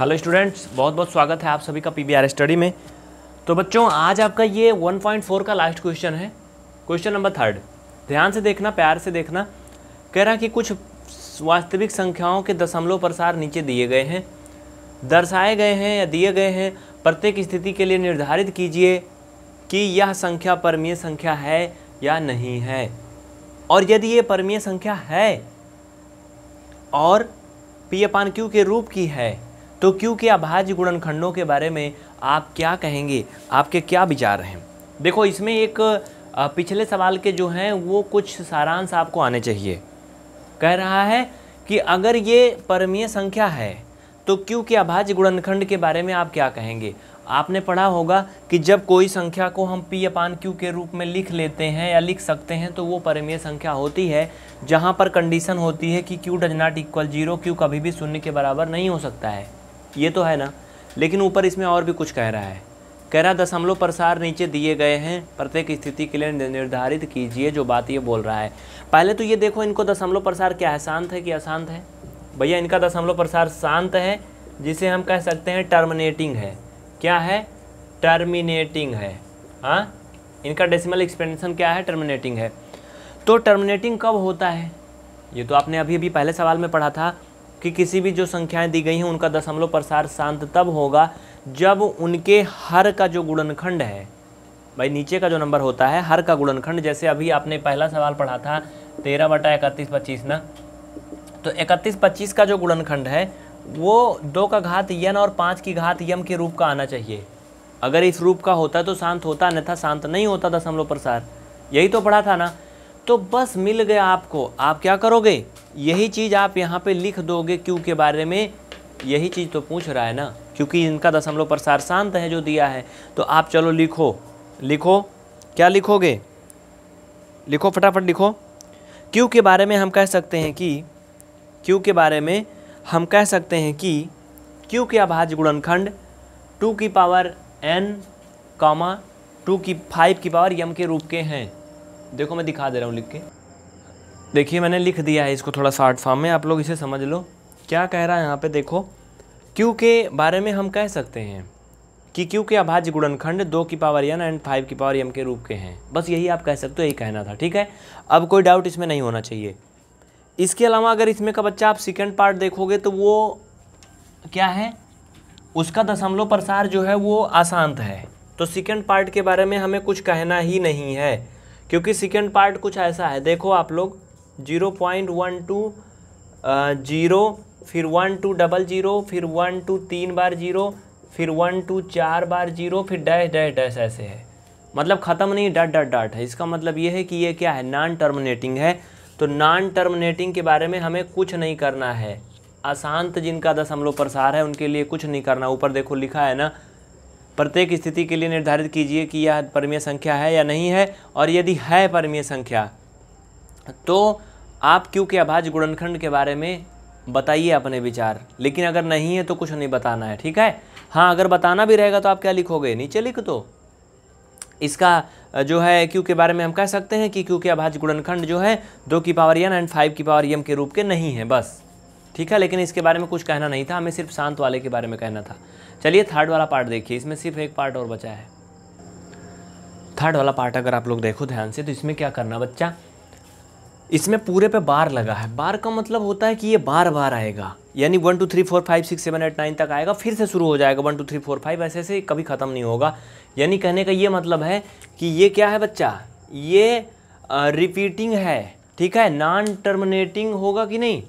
hello students बहुत बहुत स्वागत है आप सभी का पीबीआर स्टडी में तो बच्चों आज आपका ये 1.4 का लास्ट क्वेश्चन है क्वेश्चन नंबर थर्ड ध्यान से देखना प्यार से देखना कह रहा कि कुछ वास्तविक संख्याओं के दशमलव प्रसार नीचे दिए गए हैं दर्शाए गए हैं या दिए गए हैं प्रत्येक स्थिति के लिए निर्धारित कीजिए कि यह संख्या परमीय संख्या है या नहीं है और यदि ये परमीय संख्या है और पी अपान क्यू के रूप की है तो क्योंकि अभाज्य गुणनखंडों के बारे में आप क्या कहेंगे आपके क्या विचार हैं देखो इसमें एक पिछले सवाल के जो हैं वो कुछ सारांश आपको आने चाहिए कह रहा है कि अगर ये परमीय संख्या है तो क्योंकि अभाज्य गुणनखंड के बारे में आप क्या कहेंगे आपने पढ़ा होगा कि जब कोई संख्या को हम पी अपान क्यू के रूप में लिख लेते हैं या लिख सकते हैं तो वो परिमेय संख्या होती है जहाँ पर कंडीशन होती है कि q does not equal zero q कभी भी शून्य के बराबर नहीं हो सकता है ये तो है ना लेकिन ऊपर इसमें और भी कुछ कह रहा है कह रहा दशमलव प्रसार नीचे दिए गए हैं प्रत्येक स्थिति के लिए निर्धारित कीजिए जो बात ये बोल रहा है पहले तो ये देखो इनको दशमलव प्रसार क्या है शांत है कि अशांत है भैया इनका दशमलव प्रसार शांत है जिसे हम कह सकते हैं टर्मिनेटिंग है क्या है टर्मिनेटिंग है हाँ इनका डेसिमल एक्सपेंशन क्या है टर्मिनेटिंग है तो टर्मिनेटिंग कब होता है ये तो आपने अभी अभी पहले सवाल में पढ़ा था कि किसी भी जो संख्याएं दी गई हैं उनका दशमलव प्रसार शांत तब होगा जब उनके हर का जो गुणनखंड है भाई नीचे का जो नंबर होता है हर का गुणनखंड जैसे अभी आपने पहला सवाल पढ़ा था तेरह बटा इकतीस पच्चीस ना तो इकतीस पच्चीस का जो गुणनखंड है वो दो का घात यन और पाँच की घात यम के रूप का आना चाहिए अगर इस रूप का होता तो शांत होता अन्यथा शांत नहीं होता दशमलव प्रसार यही तो पढ़ा था ना तो बस मिल गया आपको आप क्या करोगे यही चीज़ आप यहाँ पे लिख दोगे क्यू के बारे में यही चीज़ तो पूछ रहा है ना क्योंकि इनका दशमलव पर शांत है जो दिया है तो आप चलो लिखो लिखो क्या लिखोगे लिखो फटाफट लिखो क्यू के बारे में हम कह सकते हैं कि क्यू के बारे में हम कह सकते हैं कि क्यू के अभाज्य गुणनखंड टू की पावर एन कॉमा टू की फाइव की पावर यम के रूप के हैं देखो मैं दिखा दे रहा हूँ लिख के देखिए मैंने लिख दिया है इसको थोड़ा शार्ट फॉर्म में आप लोग इसे समझ लो क्या कह रहा है यहाँ पे देखो क्यू के बारे में हम कह सकते हैं कि क्यू के अभाज्य गुणनखंड दो की पावर एन एंड फाइव की पावर एम के रूप के हैं बस यही आप कह सकते हो यही कहना था ठीक है अब कोई डाउट इसमें नहीं होना चाहिए इसके अलावा अगर इसमें का बच्चा आप सेकेंड पार्ट देखोगे तो वो क्या है उसका दशमलव प्रसार जो है वो अशांत है तो सेकेंड पार्ट के बारे में हमें कुछ कहना ही नहीं है क्योंकि सेकेंड पार्ट कुछ ऐसा है देखो आप लोग zero point one two zero फिर वन टू डबल जीरो फिर वन टू तीन बार जीरो फिर वन टू चार बार जीरो फिर डैश डैश डैश ऐसे है मतलब ख़त्म नहीं डट डट डट है इसका मतलब ये है कि ये क्या है नॉन टर्मिनेटिंग है तो नॉन टर्मिनेटिंग के बारे में हमें कुछ नहीं करना है अशांत जिनका दशमलव प्रसार है उनके लिए कुछ नहीं करना ऊपर देखो लिखा है ना प्रत्येक स्थिति के लिए निर्धारित कीजिए कि यह परमीय संख्या है या नहीं है और यदि है परमीय संख्या तो आप क्योंकि अभाज्य गुणनखंड के बारे में बताइए अपने विचार लेकिन अगर नहीं है तो कुछ नहीं बताना है ठीक है हाँ अगर बताना भी रहेगा तो आप क्या लिखोगे नीचे लिख दो इसका जो है क्यू के बारे में हम कह सकते हैं कि क्यू के अभाज्य गुणनखंड जो है दो की पावर एन एंड फाइव की पावर एम के रूप के नहीं है बस ठीक है लेकिन इसके बारे में कुछ कहना नहीं था हमें सिर्फ शांत वाले के बारे में कहना था चलिए थर्ड वाला पार्ट देखिए इसमें सिर्फ एक पार्ट और बचा है थर्ड वाला पार्ट अगर आप लोग देखो ध्यान से तो इसमें क्या करना बच्चा इसमें पूरे पे बार लगा है बार का मतलब होता है कि ये बार बार आएगा यानी one two three four five six seven eight nine तक आएगा फिर से शुरू हो जाएगा one two three four five ऐसे ऐसे कभी ख़त्म नहीं होगा यानी कहने का ये मतलब है कि ये क्या है बच्चा ये रिपीटिंग है ठीक है नॉन टर्मिनेटिंग होगा कि नहीं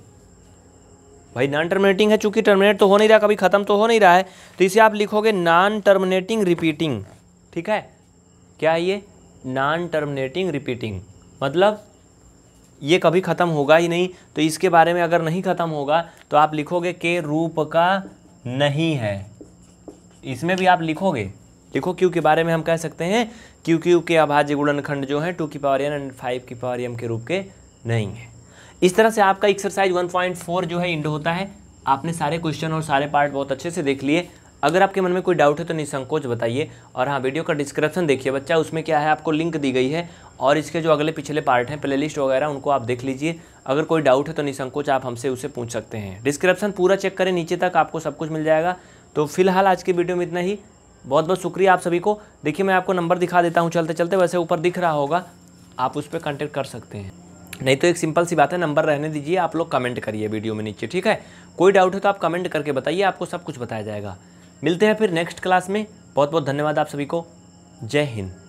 भाई नॉन टर्मिनेटिंग है चूंकि टर्मिनेट तो हो नहीं रहा कभी ख़त्म तो हो नहीं रहा है तो इसे आप लिखोगे नॉन टर्मिनेटिंग रिपीटिंग ठीक है क्या है ये नॉन टर्मिनेटिंग रिपीटिंग मतलब ये कभी ख़त्म होगा ही नहीं तो इसके बारे में अगर नहीं ख़त्म होगा तो आप लिखोगे के रूप का नहीं है इसमें भी आप लिखोगे लिखो क्यू के बारे में हम कह सकते हैं क्यू क्यू के अभाज्य गुणनखंड जो है टू की पावर एन एंड फाइव की पावर एम के रूप के नहीं है इस तरह से आपका एक्सरसाइज 1.4 जो है इंडो होता है आपने सारे क्वेश्चन और सारे पार्ट बहुत अच्छे से देख लिए अगर आपके मन में कोई डाउट है तो निसंकोच बताइए और हाँ वीडियो का डिस्क्रिप्शन देखिए बच्चा उसमें क्या है आपको लिंक दी गई है और इसके जो अगले पिछले पार्ट हैं प्लेलिस्ट वगैरह उनको आप देख लीजिए अगर कोई डाउट है तो निसंकोच आप हमसे उसे पूछ सकते हैं डिस्क्रिप्शन पूरा चेक करें नीचे तक आपको सब कुछ मिल जाएगा तो फिलहाल आज की वीडियो में इतना ही बहुत बहुत शुक्रिया आप सभी को देखिए मैं आपको नंबर दिखा देता हूँ चलते चलते वैसे ऊपर दिख रहा होगा आप उस पर कॉन्टेक्ट कर सकते हैं नहीं तो एक सिंपल सी बात है नंबर रहने दीजिए आप लोग कमेंट करिए वीडियो में नीचे ठीक है कोई डाउट हो तो आप कमेंट करके बताइए आपको सब कुछ बताया जाएगा मिलते हैं फिर नेक्स्ट क्लास में बहुत बहुत धन्यवाद आप सभी को जय हिंद